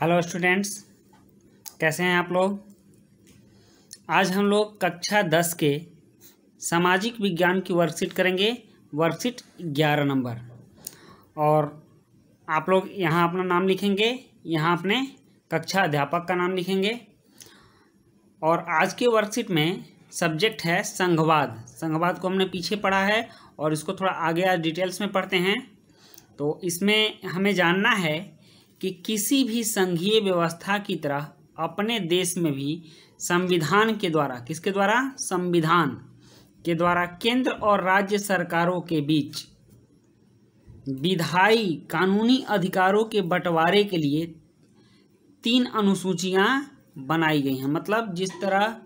Hello students कैसे हैं आप लोग आज हम लोग कक्षा दस के सामाजिक विज्ञान की वर्कशीट करेंगे वर्कशीट ग्यारह नंबर और आप लोग यहाँ अपना नाम लिखेंगे यहाँ अपने कक्षा अध्यापक का नाम लिखेंगे और आज के वर्कशीट में सब्जेक्ट है संघवाद संघवाद को हमने पीछे पढ़ा है और इसको थोड़ा आगे आज डिटेल्स में पढ़ते हैं तो इसमें हमें जानना है कि किसी भी संघीय व्यवस्था की तरह अपने देश में भी संविधान के द्वारा किसके द्वारा संविधान के द्वारा केंद्र और राज्य सरकारों के बीच विधायी कानूनी अधिकारों के बंटवारे के लिए तीन अनुसूचियां बनाई गई हैं मतलब जिस तरह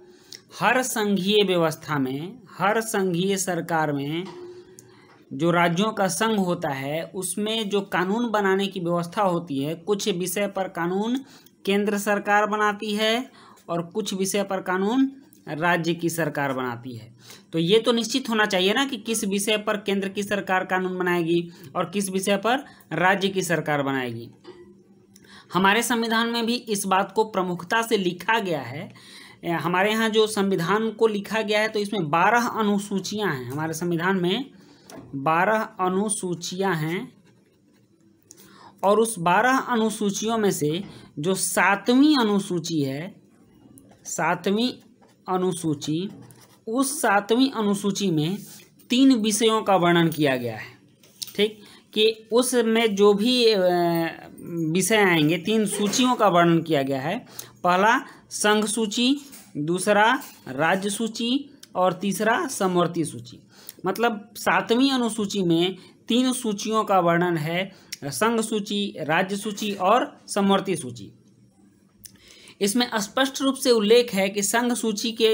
हर संघीय व्यवस्था में हर संघीय सरकार में जो राज्यों का संघ होता है उसमें जो कानून बनाने की व्यवस्था होती है कुछ विषय पर कानून केंद्र सरकार बनाती है और कुछ विषय पर कानून राज्य की सरकार बनाती है तो ये तो निश्चित होना चाहिए ना कि किस विषय पर केंद्र की सरकार कानून बनाएगी और किस विषय पर राज्य की सरकार बनाएगी हमारे संविधान में भी इस बात को प्रमुखता से लिखा गया है हमारे यहाँ जो संविधान को लिखा गया है तो इसमें बारह अनुसूचियाँ हैं हमारे संविधान में बारह अनुसूचियां हैं और उस बारह अनुसूचियों में से जो सातवीं अनुसूची है सातवीं अनुसूची उस सातवीं अनुसूची में तीन विषयों का वर्णन किया गया है ठीक कि उसमें जो भी विषय आएंगे तीन सूचियों का वर्णन किया गया है पहला संघ सूची दूसरा राज्य सूची और तीसरा समवर्ती सूची मतलब सातवीं अनुसूची में तीन सूचियों का वर्णन है संघ सूची राज्य सूची और समवर्ती सूची इसमें स्पष्ट रूप से उल्लेख है कि संघ सूची के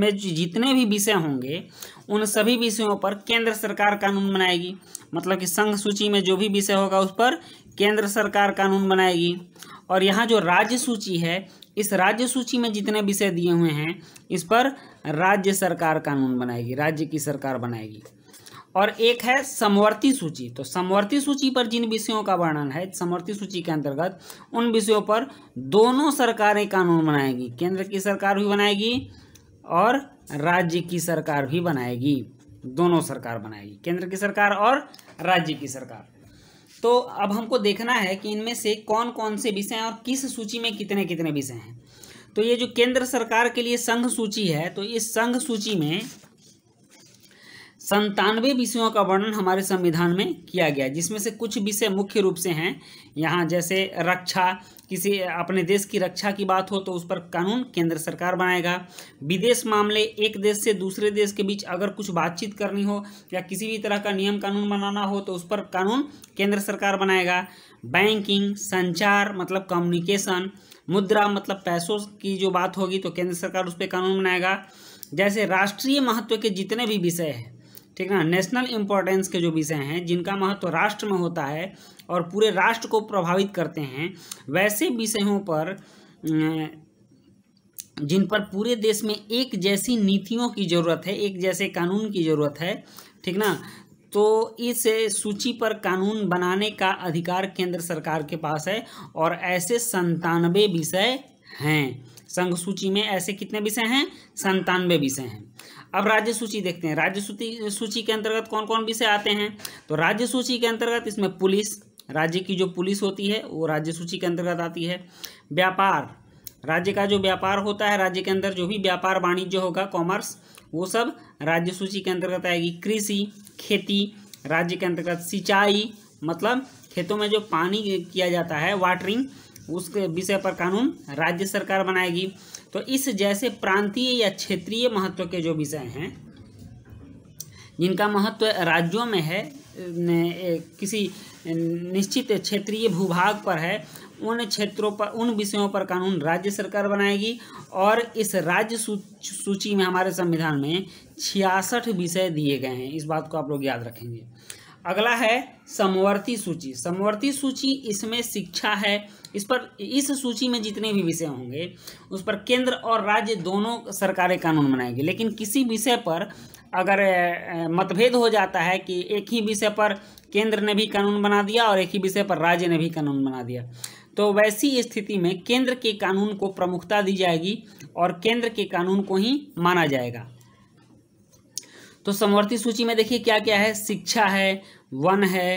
में जितने भी विषय होंगे उन सभी विषयों पर केंद्र सरकार कानून बनाएगी मतलब कि संघ सूची में जो भी विषय होगा उस पर केंद्र सरकार कानून बनाएगी और यहाँ जो राज्य सूची है इस राज्य सूची में जितने विषय दिए हुए हैं इस पर राज्य सरकार कानून बनाएगी राज्य की सरकार बनाएगी और एक है समवर्ती सूची तो समवर्ती सूची पर जिन विषयों का वर्णन है समवर्ती सूची के अंतर्गत उन विषयों पर दोनों सरकारें कानून बनाएगी केंद्र की सरकार भी बनाएगी और राज्य की सरकार भी बनाएगी दोनों सरकार बनाएगी केंद्र की सरकार और राज्य की सरकार तो अब हमको देखना है कि इनमें से कौन कौन से विषय हैं और किस सूची में कितने कितने विषय हैं तो ये जो केंद्र सरकार के लिए संघ सूची है तो इस संघ सूची में संतानवे विषयों का वर्णन हमारे संविधान में किया गया जिसमें से कुछ विषय मुख्य रूप से हैं यहाँ जैसे रक्षा किसी अपने देश की रक्षा की बात हो तो उस पर कानून केंद्र सरकार बनाएगा विदेश मामले एक देश से दूसरे देश के बीच अगर कुछ बातचीत करनी हो या किसी भी तरह का नियम कानून बनाना हो तो उस पर कानून केंद्र सरकार बनाएगा बैंकिंग संचार मतलब कम्युनिकेशन मुद्रा मतलब पैसों की जो बात होगी तो केंद्र सरकार उस पर कानून बनाएगा जैसे राष्ट्रीय महत्व के जितने भी विषय हैं ठीक ना नेशनल इम्पोर्टेंस के जो विषय हैं जिनका महत्व राष्ट्र में होता है और पूरे राष्ट्र को प्रभावित करते हैं वैसे विषयों पर अं, जिन पर पूरे देश में एक जैसी नीतियों की ज़रूरत है एक जैसे कानून की ज़रूरत है ठीक ना तो इस सूची पर कानून बनाने का अधिकार केंद्र सरकार के पास है और ऐसे संतानवे विषय हैं संघ सूची में ऐसे कितने विषय हैं संतानवे विषय हैं अब राज्य सूची देखते हैं राज्य सूची सूची के अंतर्गत कौन कौन विषय आते हैं तो राज्य सूची के अंतर्गत इसमें पुलिस राज्य की जो पुलिस होती है वो राज्य सूची के अंतर्गत आती है व्यापार राज्य का जो व्यापार होता है राज्य के अंदर जो भी व्यापार वाणिज्य होगा कॉमर्स वो सब राज्य सूची के अंतर्गत आएगी कृषि खेती राज्य के अंतर्गत सिंचाई मतलब खेतों में जो पानी किया जाता है वाटरिंग उसके विषय पर कानून राज्य सरकार बनाएगी तो इस जैसे प्रांतीय या क्षेत्रीय महत्व के जो विषय हैं जिनका महत्व राज्यों में है किसी निश्चित क्षेत्रीय भूभाग पर है उन क्षेत्रों पर उन विषयों पर कानून राज्य सरकार बनाएगी और इस राज्य सूची में हमारे संविधान में छियासठ विषय दिए गए हैं इस बात को आप लोग याद रखेंगे अगला है समवर्ती सूची समवर्ती सूची इसमें शिक्षा है इस पर इस सूची में जितने भी विषय होंगे उस पर केंद्र और राज्य दोनों सरकारें कानून बनाएगी लेकिन किसी विषय पर अगर मतभेद हो जाता है कि एक ही विषय पर केंद्र ने भी कानून बना दिया और एक ही विषय पर राज्य ने भी कानून बना दिया तो वैसी स्थिति में केंद्र के कानून को प्रमुखता दी जाएगी और केंद्र के कानून को ही माना जाएगा तो समवर्ती सूची में देखिए क्या क्या है शिक्षा है वन है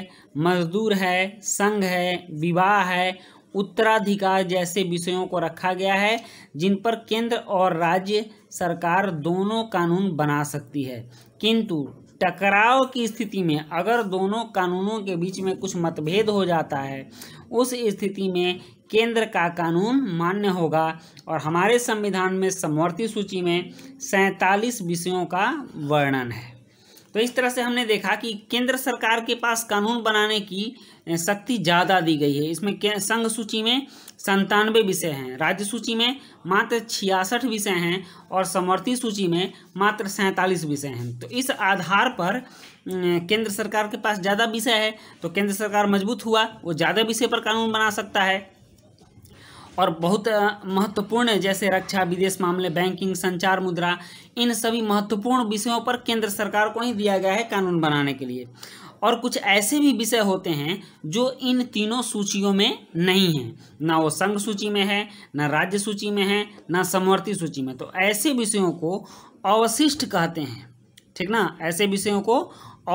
मजदूर है संघ है विवाह है उत्तराधिकार जैसे विषयों को रखा गया है जिन पर केंद्र और राज्य सरकार दोनों कानून बना सकती है किंतु टकराव की स्थिति में अगर दोनों कानूनों के बीच में कुछ मतभेद हो जाता है उस स्थिति में केंद्र का कानून मान्य होगा और हमारे संविधान में समवर्ती सूची में सैंतालीस विषयों का वर्णन है तो इस तरह से हमने देखा कि केंद्र सरकार के पास कानून बनाने की शक्ति ज़्यादा दी गई है इसमें संघ सूची में संतानवे विषय हैं राज्य सूची में मात्र छियासठ विषय हैं और समर्थी सूची में मात्र सैंतालीस विषय हैं तो इस आधार पर केंद्र सरकार के पास ज़्यादा विषय है तो केंद्र सरकार मजबूत हुआ वो ज़्यादा विषय पर कानून बना सकता है और बहुत महत्वपूर्ण है जैसे रक्षा विदेश मामले बैंकिंग संचार मुद्रा इन सभी महत्वपूर्ण विषयों पर केंद्र सरकार को ही दिया गया है कानून बनाने के लिए और कुछ ऐसे भी विषय होते हैं जो इन तीनों सूचियों में नहीं हैं ना वो संघ सूची में है ना राज्य सूची में है ना समवर्ती सूची में तो ऐसे विषयों को अवशिष्ट कहते हैं ठीक ना ऐसे विषयों को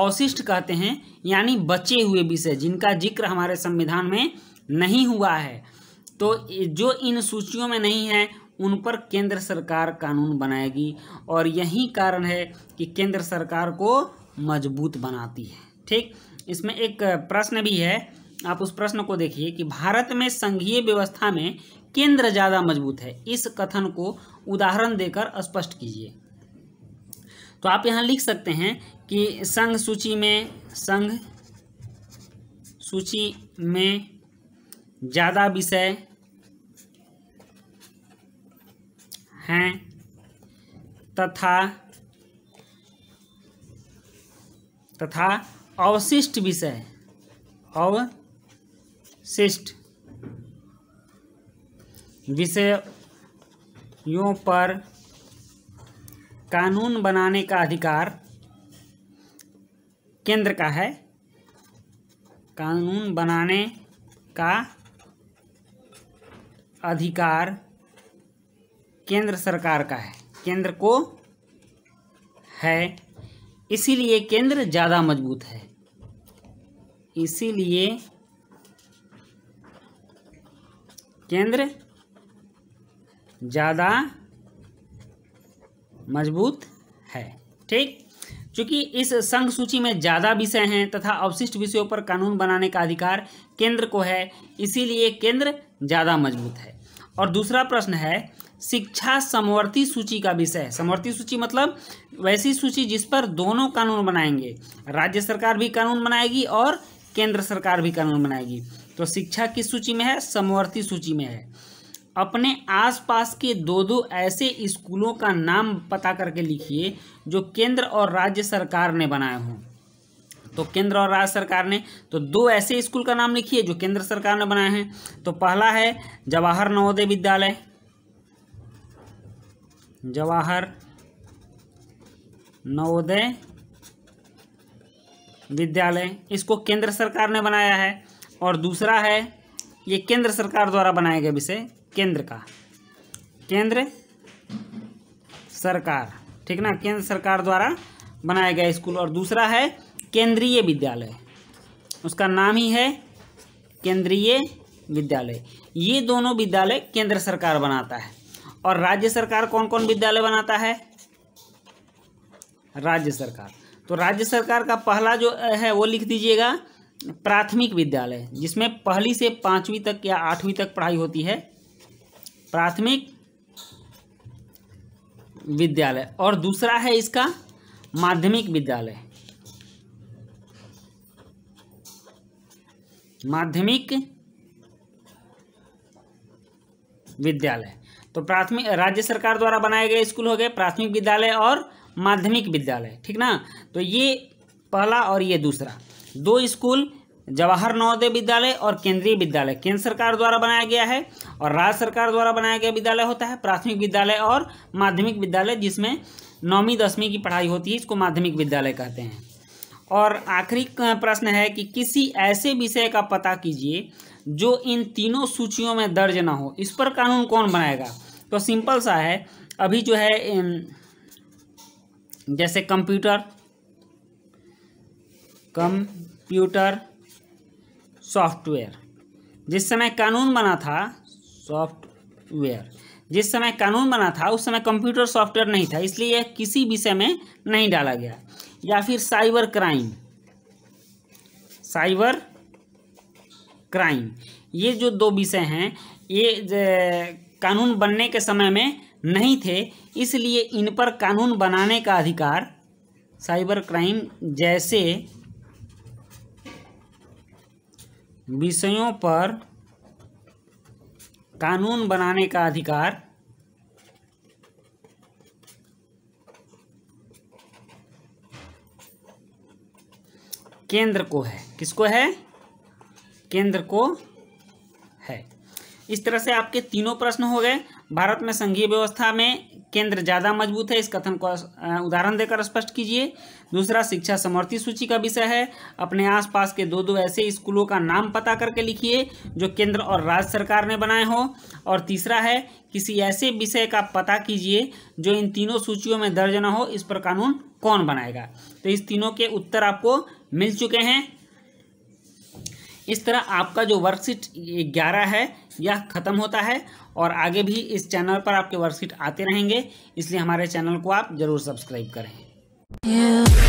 अवशिष्ट कहते हैं यानी बचे हुए विषय जिनका जिक्र हमारे संविधान में नहीं हुआ है तो जो इन सूचियों में नहीं है उन पर केंद्र सरकार कानून बनाएगी और यही कारण है कि केंद्र सरकार को मजबूत बनाती है ठीक इसमें एक प्रश्न भी है आप उस प्रश्न को देखिए कि भारत में संघीय व्यवस्था में केंद्र ज़्यादा मजबूत है इस कथन को उदाहरण देकर स्पष्ट कीजिए तो आप यहाँ लिख सकते हैं कि संघ सूची में संघ सूची में ज़्यादा विषय हैं तथा तथा अवशिष्ट विषय अवशिष्ट विषयों पर कानून बनाने का अधिकार केंद्र का है कानून बनाने का अधिकार केंद्र सरकार का है केंद्र को है इसीलिए केंद्र ज़्यादा मजबूत है इसीलिए केंद्र ज़्यादा मजबूत है ठीक चूंकि इस संघ सूची में ज़्यादा विषय हैं तथा अवशिष्ट विषयों पर कानून बनाने का अधिकार केंद्र को है इसीलिए केंद्र ज़्यादा मजबूत है और दूसरा प्रश्न है शिक्षा समवर्ती सूची का विषय समवर्ती सूची मतलब वैसी सूची जिस पर दोनों कानून बनाएंगे राज्य सरकार भी कानून बनाएगी और केंद्र सरकार भी कानून बनाएगी तो शिक्षा किस सूची में है समवर्ती सूची में है अपने आसपास के दो दो ऐसे स्कूलों का नाम पता करके लिखिए जो केंद्र और राज्य सरकार ने बनाए हों तो केंद्र और राज्य सरकार ने तो दो ऐसे स्कूल का नाम लिखिए जो केंद्र सरकार ने बनाए हैं तो पहला है जवाहर नवोदय विद्यालय जवाहर नवोदय विद्यालय इसको केंद्र सरकार ने बनाया है और दूसरा है ये केंद्र सरकार द्वारा बनाया गया विषय केंद्र का केंद्र सरकार ठीक ना केंद्र सरकार द्वारा बनाया गया स्कूल और दूसरा है केंद्रीय विद्यालय उसका नाम ही है केंद्रीय विद्यालय ये दोनों विद्यालय केंद्र सरकार बनाता है और राज्य सरकार कौन कौन विद्यालय बनाता है राज्य सरकार तो राज्य सरकार का पहला जो है वो लिख दीजिएगा प्राथमिक विद्यालय जिसमें पहली से पाँचवीं तक या आठवीं तक पढ़ाई होती है प्राथमिक विद्यालय और दूसरा है इसका माध्यमिक विद्यालय माध्यमिक विद्यालय तो प्राथमिक राज्य सरकार द्वारा बनाए गए स्कूल हो गए प्राथमिक विद्यालय और माध्यमिक विद्यालय ठीक ना तो ये पहला और ये दूसरा दो स्कूल जवाहर नवोदय विद्यालय और केंद्रीय विद्यालय केंद्र सरकार द्वारा बनाया गया है और राज्य सरकार द्वारा बनाया गया विद्यालय होता है प्राथमिक विद्यालय और माध्यमिक विद्यालय जिसमें नौवीं दसवीं की पढ़ाई होती है इसको माध्यमिक विद्यालय कहते हैं और आखिरी प्रश्न है कि किसी ऐसे विषय का पता कीजिए जो इन तीनों सूचियों में दर्ज ना हो इस पर कानून कौन बनाएगा तो सिंपल सा है अभी जो है जैसे कंप्यूटर कंप्यूटर सॉफ्टवेयर जिस समय कानून बना था सॉफ्टवेयर जिस समय कानून बना था उस समय कंप्यूटर सॉफ्टवेयर नहीं था इसलिए यह किसी विषय में नहीं डाला गया या फिर साइबर क्राइम साइबर क्राइम ये जो दो विषय हैं ये कानून बनने के समय में नहीं थे इसलिए इन पर कानून बनाने का अधिकार साइबर क्राइम जैसे विषयों पर कानून बनाने का अधिकार केंद्र को है किसको है केंद्र को है इस तरह से आपके तीनों प्रश्न हो गए भारत में संघीय व्यवस्था में केंद्र ज़्यादा मजबूत है इस कथन को उदाहरण देकर स्पष्ट कीजिए दूसरा शिक्षा समर्थी सूची का विषय है अपने आसपास के दो दो ऐसे स्कूलों का नाम पता करके लिखिए जो केंद्र और राज्य सरकार ने बनाए हो और तीसरा है किसी ऐसे विषय का पता कीजिए जो इन तीनों सूचियों में दर्ज न हो इस पर कानून कौन बनाएगा तो इस तीनों के उत्तर आपको मिल चुके हैं इस तरह आपका जो वर्कशीट ग्यारह है यह ख़त्म होता है और आगे भी इस चैनल पर आपके वर्कशीट आते रहेंगे इसलिए हमारे चैनल को आप ज़रूर सब्सक्राइब करें yeah.